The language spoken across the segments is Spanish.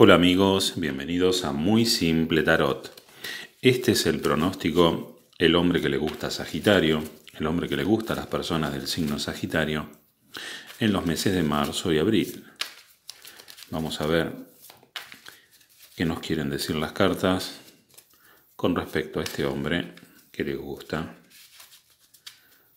Hola amigos, bienvenidos a Muy Simple Tarot. Este es el pronóstico, el hombre que le gusta Sagitario, el hombre que le gusta a las personas del signo Sagitario, en los meses de marzo y abril. Vamos a ver qué nos quieren decir las cartas con respecto a este hombre que le gusta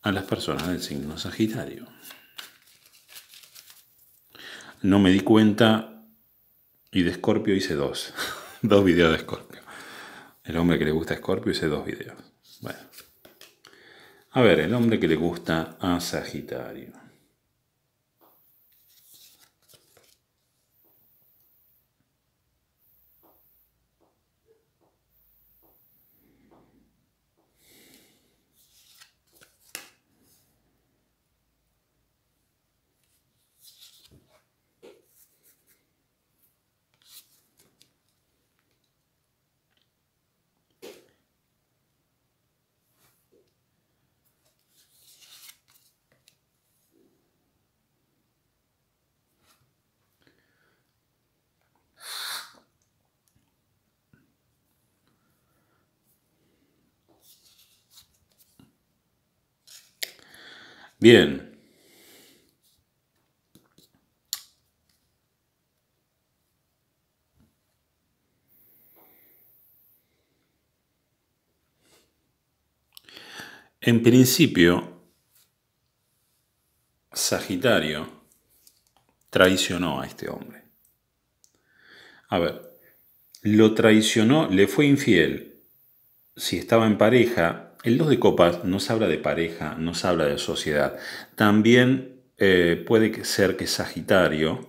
a las personas del signo Sagitario. No me di cuenta y de Scorpio hice dos. dos videos de Scorpio. El hombre que le gusta a Scorpio hice dos videos. Bueno. A ver, el hombre que le gusta a Sagitario. Bien. En principio, Sagitario traicionó a este hombre. A ver, lo traicionó, le fue infiel. Si estaba en pareja, el 2 de copas nos habla de pareja, nos habla de sociedad. También eh, puede ser que Sagitario,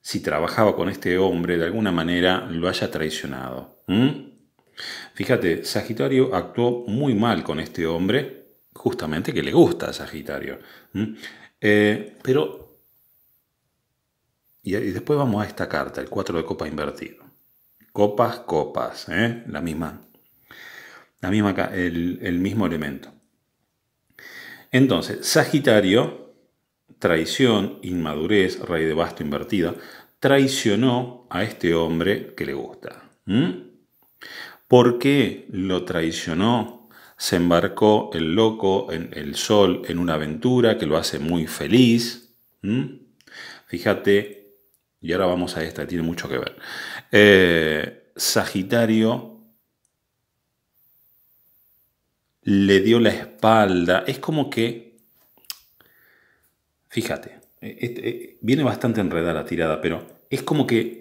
si trabajaba con este hombre, de alguna manera lo haya traicionado. Fíjate, Sagitario actuó muy mal con este hombre, justamente que le gusta a Sagitario. Eh, pero, y, después vamos a esta carta, el 4 de copas invertido. Copas, copas, ¿eh? la misma la misma, el, el mismo elemento. Entonces, Sagitario, traición, inmadurez, rey de basto invertida, traicionó a este hombre que le gusta. ¿Por qué lo traicionó? Se embarcó el loco, en el sol, en una aventura que lo hace muy feliz. Fíjate, y ahora vamos a esta, tiene mucho que ver. Eh, Sagitario le dio la espalda. Es como que, fíjate, eh, eh, eh, viene bastante enredada la tirada, pero es como que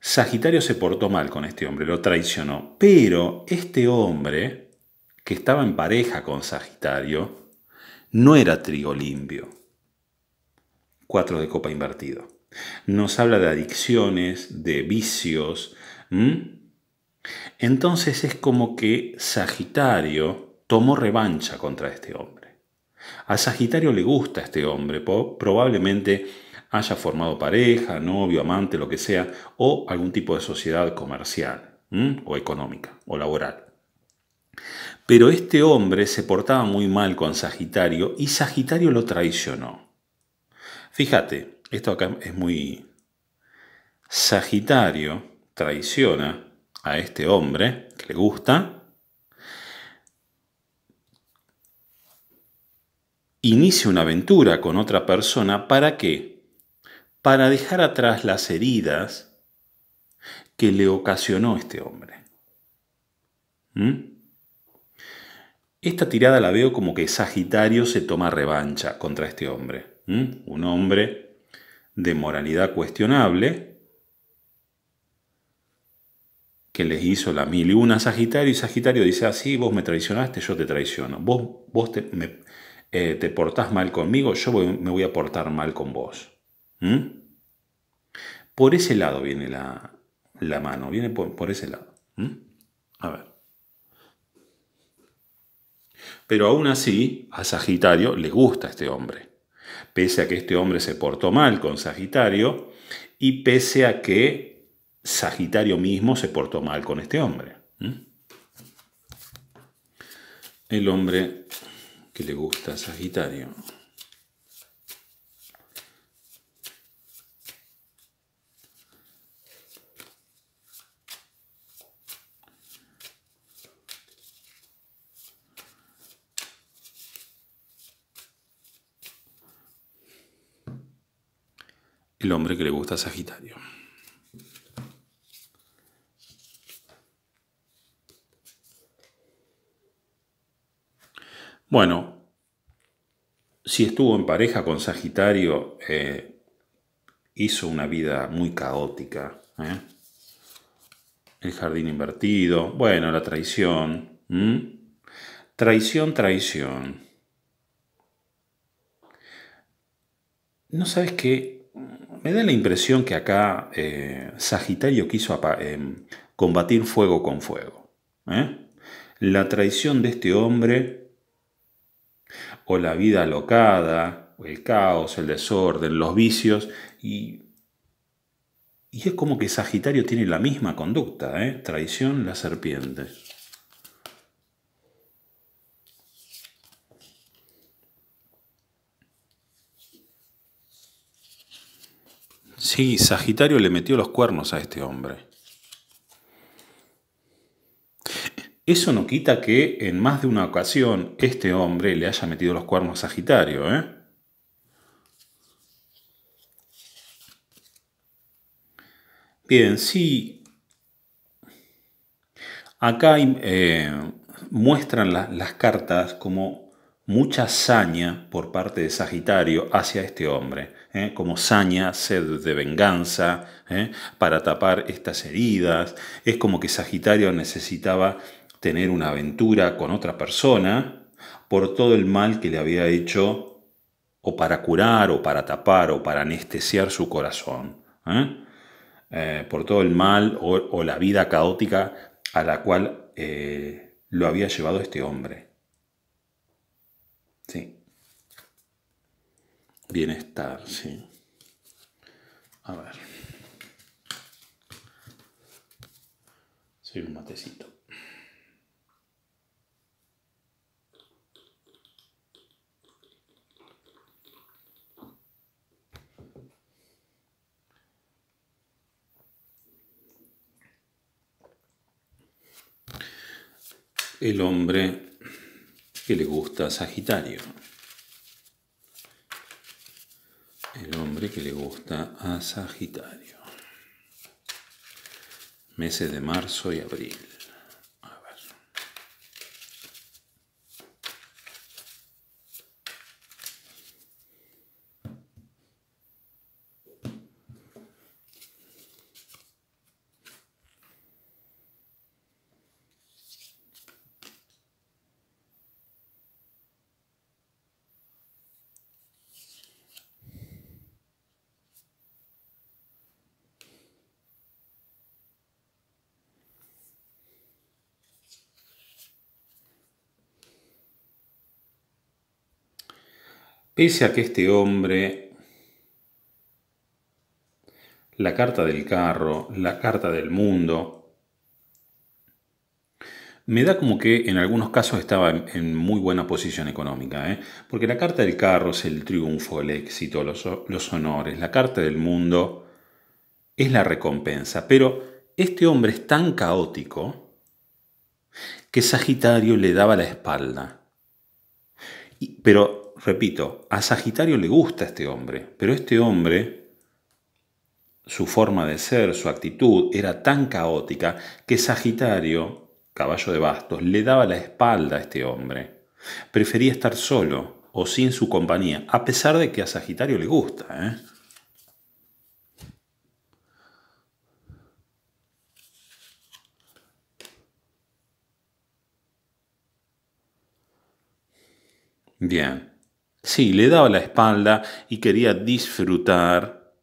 Sagitario se portó mal con este hombre, lo traicionó, pero este hombre, que estaba en pareja con Sagitario, no era trigo limpio. Cuatro de copa invertido. Nos habla de adicciones, de vicios, entonces es como que Sagitario tomó revancha contra este hombre. A Sagitario le gusta este hombre, probablemente haya formado pareja, novio, amante, lo que sea, o algún tipo de sociedad comercial, o económica, o laboral. Pero este hombre se portaba muy mal con Sagitario y Sagitario lo traicionó. Fíjate, esto acá es muy... Sagitario traiciona a este hombre que le gusta, inicia una aventura con otra persona para qué? Para dejar atrás las heridas que le ocasionó este hombre. ¿Mm? Esta tirada la veo como que Sagitario se toma revancha contra este hombre. Un hombre de moralidad cuestionable que les hizo la mil y una a Sagitario y Sagitario dice así, ah, vos me traicionaste, yo te traiciono, vos, vos te, me, eh, te portás mal conmigo, yo me voy a portar mal con vos. ¿Mm? Por ese lado viene la, mano, viene por, ese lado. ¿Mm? A ver. Pero aún así, a Sagitario le gusta este hombre. Pese a que este hombre se portó mal con Sagitario y pese a que Sagitario mismo se portó mal con este hombre. El hombre que le gusta a Sagitario. El hombre que le gusta a Sagitario. Bueno, si estuvo en pareja con Sagitario, eh, hizo una vida muy caótica. ¿eh? El jardín invertido, bueno, la traición. Traición, traición. No sabes qué, me da la impresión que acá eh, Sagitario quiso combatir fuego con fuego. La traición de este hombre o la vida alocada, o el caos, el desorden, los vicios, y, es como que Sagitario tiene la misma conducta, ¿eh? traición la serpiente. Sí, Sagitario le metió los cuernos a este hombre. Eso no quita que en más de una ocasión este hombre le haya metido los cuernos a Sagitario, ¿eh? Bien, sí. Acá eh, muestran las cartas como mucha saña por parte de Sagitario hacia este hombre, ¿eh? como saña, sed de venganza, para tapar estas heridas. Es como que Sagitario necesitaba tener una aventura con otra persona por todo el mal que le había hecho o para curar o para tapar o para anestesiar su corazón, ¿eh? Eh, por todo el mal o, la vida caótica a la cual eh, lo había llevado este hombre. Sí. Bienestar, sí. A ver. un matecito. el hombre que le gusta a Sagitario. El hombre que le gusta a Sagitario. Meses de marzo y abril. Pese a que este hombre, la carta del carro, la carta del mundo, me da como que en algunos casos estaba en, muy buena posición económica, ¿eh? porque la carta del carro es el triunfo, el éxito, los, los honores, la carta del mundo es la recompensa, pero este hombre es tan caótico que Sagitario le daba la espalda. pero repito, a Sagitario le gusta este hombre, pero este hombre, su forma de ser, su actitud era tan caótica que Sagitario, caballo de bastos, le daba la espalda a este hombre. Prefería estar solo o sin su compañía, a pesar de que a Sagitario le gusta. ¿eh? Bien. Sí, le daba la espalda y quería disfrutar,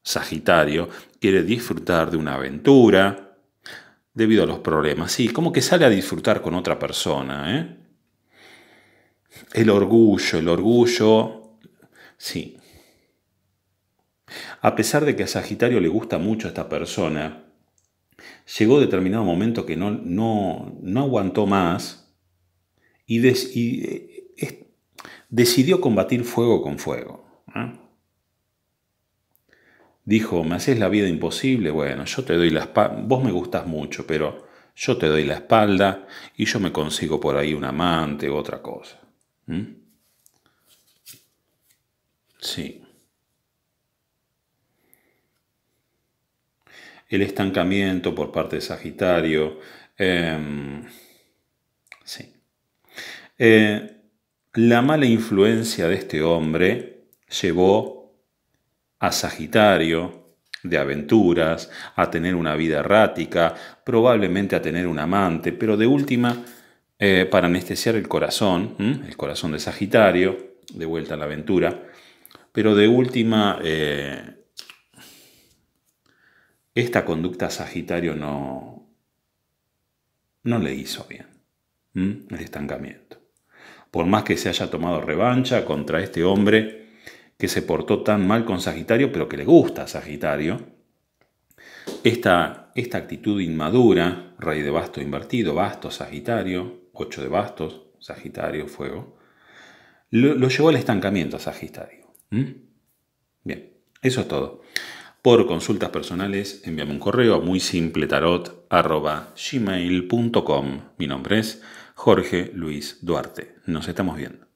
Sagitario, quiere disfrutar de una aventura debido a los problemas. Sí, como que sale a disfrutar con otra persona. ¿eh? El orgullo, el orgullo, sí. A pesar de que a Sagitario le gusta mucho esta persona, llegó determinado momento que no, no, aguantó más y, y eh, decidió combatir fuego con fuego. ¿eh? Dijo, me haces la vida imposible, bueno, yo te doy la espalda, vos me gustás mucho, pero yo te doy la espalda y yo me consigo por ahí un amante u otra cosa. Sí. El estancamiento por parte de Sagitario. Em, sí. Eh, la mala influencia de este hombre llevó a Sagitario de aventuras, a tener una vida errática, probablemente a tener un amante, pero de última, eh, para anestesiar el corazón, el corazón de Sagitario, de vuelta a la aventura, pero de última, eh, esta conducta Sagitario no, no le hizo bien, el estancamiento por más que se haya tomado revancha contra este hombre que se portó tan mal con Sagitario, pero que le gusta a Sagitario, esta, actitud inmadura, rey de basto invertido, basto, Sagitario, ocho de bastos, Sagitario, fuego, lo, llevó al estancamiento a Sagitario. Bien, eso es todo. Por consultas personales, envíame un correo muy simple tarot Mi nombre es Jorge Luis Duarte. Nos estamos viendo.